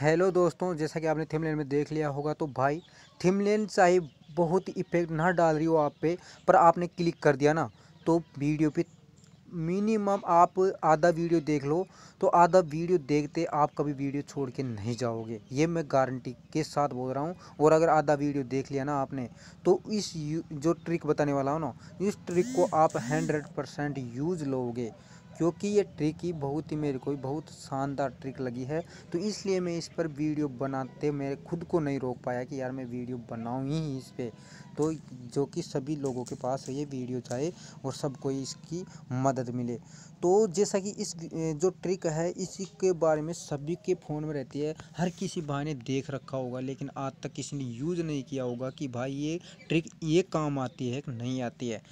hello दोस्तों जैसा कि आपने थिमलेन में देख लिया होगा तो भाई थिमलेन चाहे बहुत इफ़ेक्ट ना डाल रही हो आप पे पर आपने क्लिक कर दिया ना तो वीडियो पे मिनिमम आप आधा वीडियो देख लो तो आधा वीडियो देखते आप कभी वीडियो छोड़ के नहीं जाओगे ये मैं गारंटी के साथ बोल रहा हूँ और अगर आधा वीडियो देख लिया ना आपने तो इस जो ट्रिक बताने वाला हो ना इस ट्रिक को आप हंड्रेड परसेंट यूज़ लोगे क्योंकि ये ट्रिक ही बहुत ही मेरे को बहुत शानदार ट्रिक लगी है तो इसलिए मैं इस पर वीडियो बनाते मेरे खुद को नहीं रोक पाया कि यार मैं वीडियो बनाऊँ ही इस पर तो जो कि सभी लोगों के पास ये वीडियो जाए और सबको इसकी मदद मिले तो जैसा कि इस जो ट्रिक है इसी के बारे में सभी के फ़ोन में रहती है हर किसी भाई ने देख रखा होगा लेकिन आज तक किसी ने यूज़ नहीं किया होगा कि भाई ये ट्रिक ये काम आती है कि नहीं आती है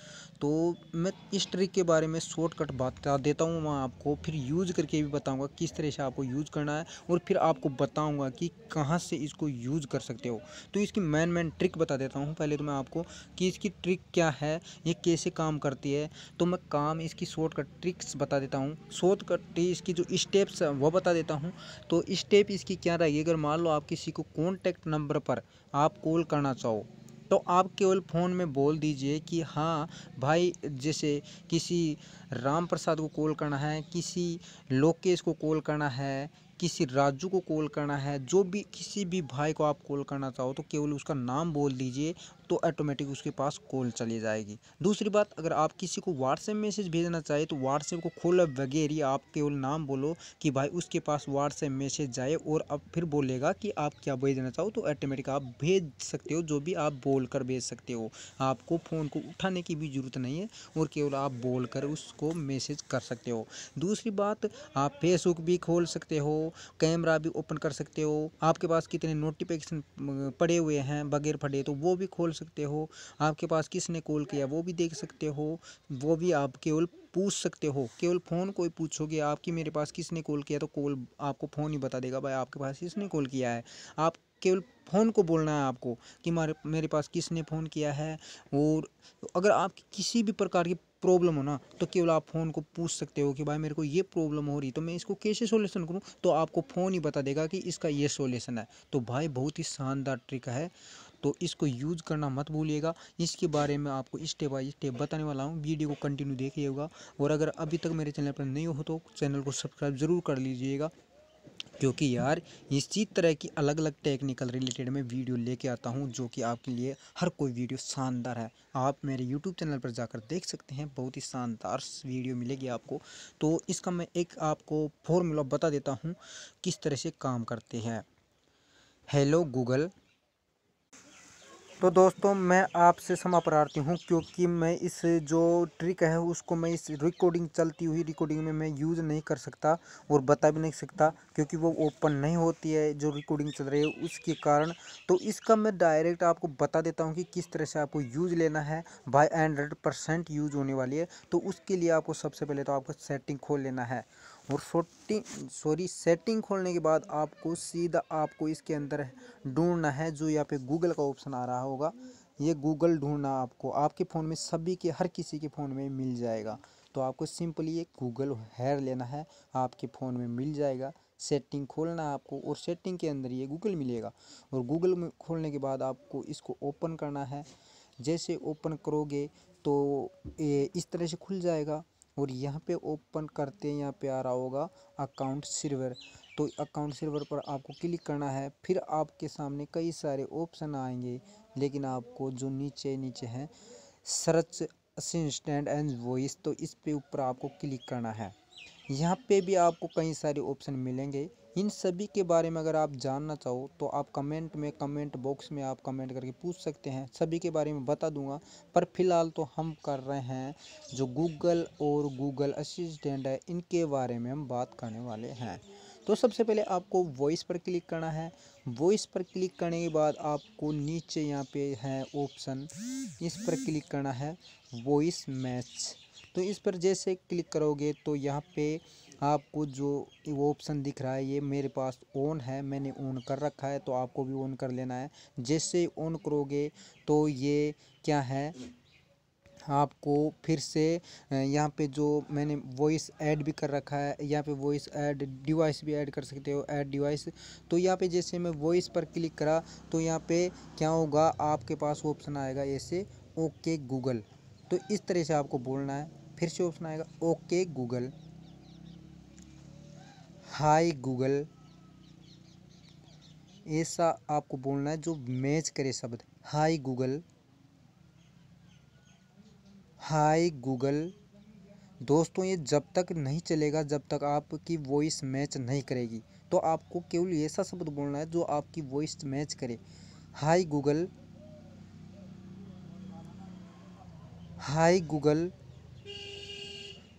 तो मैं इस ट्रिक के बारे में शॉर्टकट बता देता देता हूँ मैं आपको फिर यूज़ करके भी बताऊँगा किस तरह से आपको यूज़ करना है और फिर आपको बताऊँगा कि कहाँ से इसको यूज़ कर सकते हो तो इसकी मेन मेन ट्रिक बता देता हूँ पहले तो मैं आपको कि इसकी ट्रिक क्या है ये कैसे काम करती है तो मैं काम इसकी शॉर्ट कट ट्रिक्स बता देता हूँ शॉर्ट कट इसकी जो स्टेप्स हैं वह बता देता हूँ तो स्टेप इसकी क्या रहेगी अगर मान लो आप किसी को कॉन्टैक्ट नंबर पर आप कॉल करना चाहो तो आप केवल फ़ोन में बोल दीजिए कि हाँ भाई जैसे किसी राम प्रसाद को कॉल करना है किसी लोकेश को कॉल करना है किसी राजू को कॉल करना है जो भी किसी भी भाई को आप कॉल करना चाहो तो केवल उसका नाम बोल दीजिए तो ऑटोमेटिक उसके पास कॉल चली जाएगी दूसरी बात अगर आप किसी को व्हाट्सएप मैसेज भेजना चाहिए तो व्हाट्सएप को खोल वगैरह आप केवल नाम बोलो कि भाई उसके पास व्हाट्सएप मैसेज जाए और अब फिर बोलेगा कि आप क्या भेजना चाहो तो ऑटोमेटिक आप भेज सकते हो जो भी आप बोल कर भेज सकते हो आपको फ़ोन को उठाने की भी ज़रूरत नहीं है और केवल आप बोल कर उसको मैसेज कर सकते हो दूसरी बात आप फेसबुक भी खोल सकते हो कैमरा भी ओपन कर सकते हो आपके पास कितने नोटिफिकेशन पड़े हुए हैं बगैर फटे तो वो भी खोल सकते हो आपके पास किसने कॉल किया वो भी देख सकते हो वो भी आप केवल पूछ सकते हो केवल फ़ोन को ही पूछोगे आपकी मेरे पास किसने कॉल किया तो कॉल आपको फ़ोन ही बता देगा भाई आपके पास किसने कॉल किया है आप केवल फ़ोन को बोलना है आपको कि मारे मेरे पास किसने फ़ोन किया है और अगर आपकी किसी भी प्रकार की प्रॉब्लम हो ना तो केवल आप फ़ोन को पूछ सकते हो कि भाई मेरे को ये प्रॉब्लम हो रही तो मैं इसको कैसे सोल्यूशन करूँ तो आपको फ़ोन ही बता देगा कि इसका ये सोल्यूशन है तो भाई बहुत ही शानदार ट्रिक है तो इसको यूज़ करना मत भूलिएगा इसके बारे में आपको स्टेप बाई स्टेप बताने वाला हूँ वीडियो को कंटिन्यू देखिएगा और अगर अभी तक मेरे चैनल पर नहीं हो तो चैनल को सब्सक्राइब ज़रूर कर लीजिएगा क्योंकि यार इसी तरह की अलग अलग टेक्निकल रिलेटेड में वीडियो लेके आता हूँ जो कि आपके लिए हर कोई वीडियो शानदार है आप मेरे यूट्यूब चैनल पर जाकर देख सकते हैं बहुत ही शानदार वीडियो मिलेगी आपको तो इसका मैं एक आपको फॉर्मूला बता देता हूँ किस तरह से काम करते हैं हेलो गूगल तो दोस्तों मैं आपसे क्षमा प्रार्थी हूँ क्योंकि मैं इस जो ट्रिक है उसको मैं इस रिकॉर्डिंग चलती हुई रिकॉर्डिंग में मैं यूज़ नहीं कर सकता और बता भी नहीं सकता क्योंकि वो ओपन नहीं होती है जो रिकॉर्डिंग चल रही है उसके कारण तो इसका मैं डायरेक्ट आपको बता देता हूँ कि किस तरह से आपको यूज़ लेना है बाई हंड्रेड परसेंट यूज़ होने वाली है तो उसके लिए आपको सबसे पहले तो आपको सेटिंग खोल लेना है और शॉर्टिंग सॉरी सेटिंग खोलने के बाद आपको सीधा आपको इसके अंदर ढूंढना है जो यहाँ पे गूगल का ऑप्शन आ रहा होगा ये गूगल ढूंढना आपको आपके फ़ोन में सभी के हर किसी के फ़ोन में मिल जाएगा तो आपको सिंपली ये गूगल हेयर लेना है आपके फ़ोन में मिल जाएगा सेटिंग खोलना है आपको और सेटिंग के अंदर ये गूगल मिलेगा और गूगल में खोलने के बाद आपको इसको ओपन करना है जैसे ओपन करोगे तो ये इस तरह से खुल जाएगा और यहाँ पे ओपन करते हैं यहाँ पे आ रहा होगा अकाउंट सर्वर तो अकाउंट सर्वर पर आपको क्लिक करना है फिर आपके सामने कई सारे ऑप्शन आएंगे लेकिन आपको जो नीचे नीचे हैं सर्च असिस्टेंट एंड वॉइस तो इस पे ऊपर आपको क्लिक करना है यहाँ पे भी आपको कई सारे ऑप्शन मिलेंगे इन सभी के बारे में अगर आप जानना चाहो तो आप कमेंट में कमेंट बॉक्स में आप कमेंट करके पूछ सकते हैं सभी के बारे में बता दूंगा पर फिलहाल तो हम कर रहे हैं जो गूगल और गूगल असिस्टेंट है इनके बारे में हम बात करने वाले हैं तो सबसे पहले आपको वॉइस पर क्लिक करना है वॉइस पर क्लिक करने के बाद आपको नीचे यहाँ पे है ऑप्शन इस पर क्लिक करना है वॉइस मैच तो इस पर जैसे क्लिक करोगे तो यहाँ पे आपको जो वो ऑप्शन दिख रहा है ये मेरे पास ऑन है मैंने ऑन कर रखा है तो आपको भी ऑन कर लेना है जैसे ऑन करोगे तो ये क्या है आपको फिर से यहाँ पे जो मैंने वॉइस ऐड भी कर रखा है यहाँ पे वॉइस ऐड डिवाइस भी ऐड कर सकते हो ऐड डिवाइस तो यहाँ पे जैसे मैं वॉइस पर क्लिक करा तो यहाँ पे क्या होगा आपके पास ऑप्शन आएगा ऐसे ओके गूगल तो इस तरह से आपको बोलना है फिर से ऑप्शन आएगा ओके गूगल हाय गूगल ऐसा आपको बोलना है जो मैच करे शब्द हाय गूगल हाय गूगल दोस्तों ये जब तक नहीं चलेगा जब तक आपकी वॉइस मैच नहीं करेगी तो आपको केवल ऐसा शब्द बोलना है जो आपकी वॉइस मैच करे हाय गूगल हाय गूगल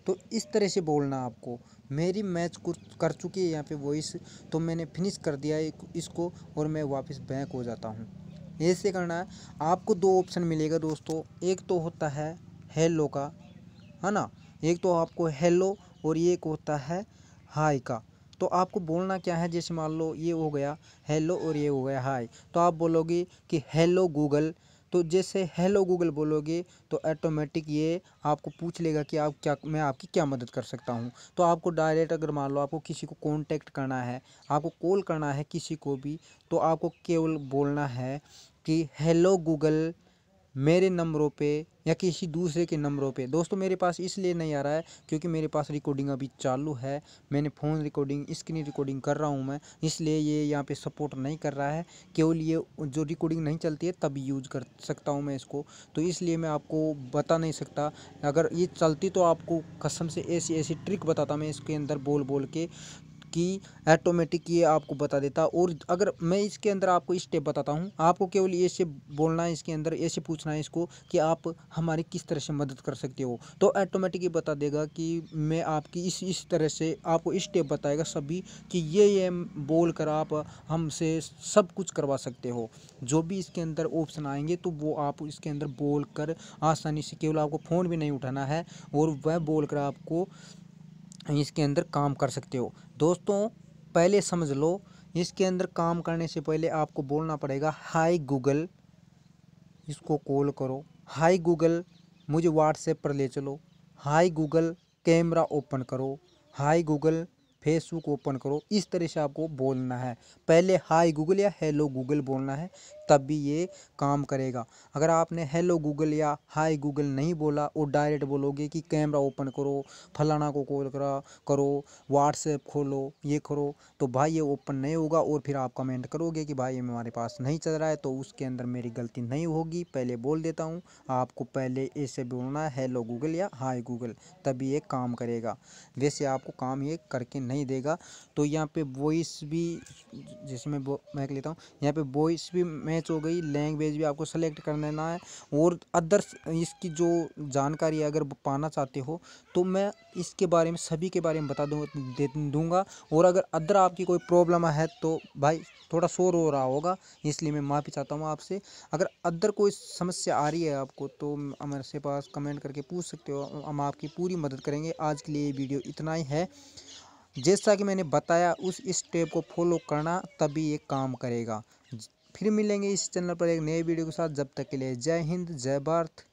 तो इस तरह से बोलना आपको मेरी मैच कर चुकी है यहाँ पे वॉइस तो मैंने फिनिश कर दिया है इसको और मैं वापस बैक हो जाता हूँ ऐसे करना है आपको दो ऑप्शन मिलेगा दोस्तों एक तो होता है हेलो का है ना एक तो आपको हेलो और एक होता है हाई का तो आपको बोलना क्या है जैसे मान लो ये हो गया हेलो और ये हो गया हाय तो आप बोलोगे कि हेलो गूगल तो जैसे हेलो गूगल बोलोगे तो ऐटोमेटिक ये आपको पूछ लेगा कि आप क्या मैं आपकी क्या मदद कर सकता हूँ तो आपको डायरेक्ट अगर मान लो आपको किसी को कॉन्टेक्ट करना है आपको कॉल करना है किसी को भी तो आपको केवल बोलना है कि हेलो गूगल मेरे नंबरों पे या किसी दूसरे के नंबरों पे दोस्तों मेरे पास इसलिए नहीं आ रहा है क्योंकि मेरे पास रिकॉर्डिंग अभी चालू है मैंने फ़ोन रिकॉर्डिंग स्क्रीन रिकॉर्डिंग कर रहा हूँ मैं इसलिए ये यहाँ पे सपोर्ट नहीं कर रहा है केवल ये जो रिकॉर्डिंग नहीं चलती है तब यूज कर सकता हूँ मैं इसको तो इसलिए मैं आपको बता नहीं सकता अगर ये चलती तो आपको कसम से ऐसी ऐसी ट्रिक बताता मैं इसके अंदर बोल बोल के की ऑटोमेटिक ये आपको बता देता और अगर मैं इसके अंदर आपको स्टेप बताता हूँ आपको केवल ये से बोलना है इसके अंदर ऐसे पूछना है इसको कि आप हमारी किस तरह से मदद कर सकते हो तो ऑटोमेटिक ये बता देगा कि मैं आपकी इस इस तरह से आपको स्टेप बताएगा सभी कि ये ये बोल कर आप हमसे सब कुछ करवा सकते हो जो भी इसके अंदर ऑप्शन आएंगे तो वो आप इसके अंदर बोल कर आसानी से केवल आपको फ़ोन भी नहीं उठाना है और वह बोल कर आपको इसके अंदर काम कर सकते हो दोस्तों पहले समझ लो इसके अंदर काम करने से पहले आपको बोलना पड़ेगा हाय गूगल इसको कॉल करो हाय गूगल मुझे व्हाट्सएप पर ले चलो हाय गूगल कैमरा ओपन करो हाय गूगल फेसबुक ओपन करो इस तरह से आपको बोलना है पहले हाय गूगल या हेलो गूगल बोलना है तब भी ये काम करेगा अगर आपने हेलो गूगल या हाय गूगल नहीं बोला और डायरेक्ट बोलोगे कि कैमरा ओपन करो फलाना को कॉल करा करो व्हाट्सएप खोलो ये करो तो भाई ये ओपन नहीं होगा और फिर आप कमेंट करोगे कि भाई ये हमारे पास नहीं चल रहा है तो उसके अंदर मेरी गलती नहीं होगी पहले बोल देता हूँ आपको पहले ऐसे बोलना है हेलो गूगल या हाई गूगल तभी ये काम करेगा वैसे आपको काम ये करके नहीं देगा तो यहाँ पर वॉइस भी जैसे मैं मैं लेता हूँ यहाँ पे वॉइस भी मैं मैच हो गई लैंग्वेज भी आपको सेलेक्ट कर लेना है और अदर इसकी जो जानकारी अगर पाना चाहते हो तो मैं इसके बारे में सभी के बारे में बता दूँ दे दूँगा और अगर अदर आपकी कोई प्रॉब्लम है तो भाई थोड़ा शोर हो रहा होगा इसलिए मैं माफ़ी चाहता हूँ आपसे अगर अदर कोई समस्या आ रही है आपको तो हमारे से पास कमेंट करके पूछ सकते हो हम आपकी पूरी मदद करेंगे आज के लिए ये वीडियो इतना ही है जैसा कि मैंने बताया उस स्टेप को फॉलो करना तभी ये काम करेगा फिर मिलेंगे इस चैनल पर एक नए वीडियो के साथ जब तक के लिए जय हिंद जय भारत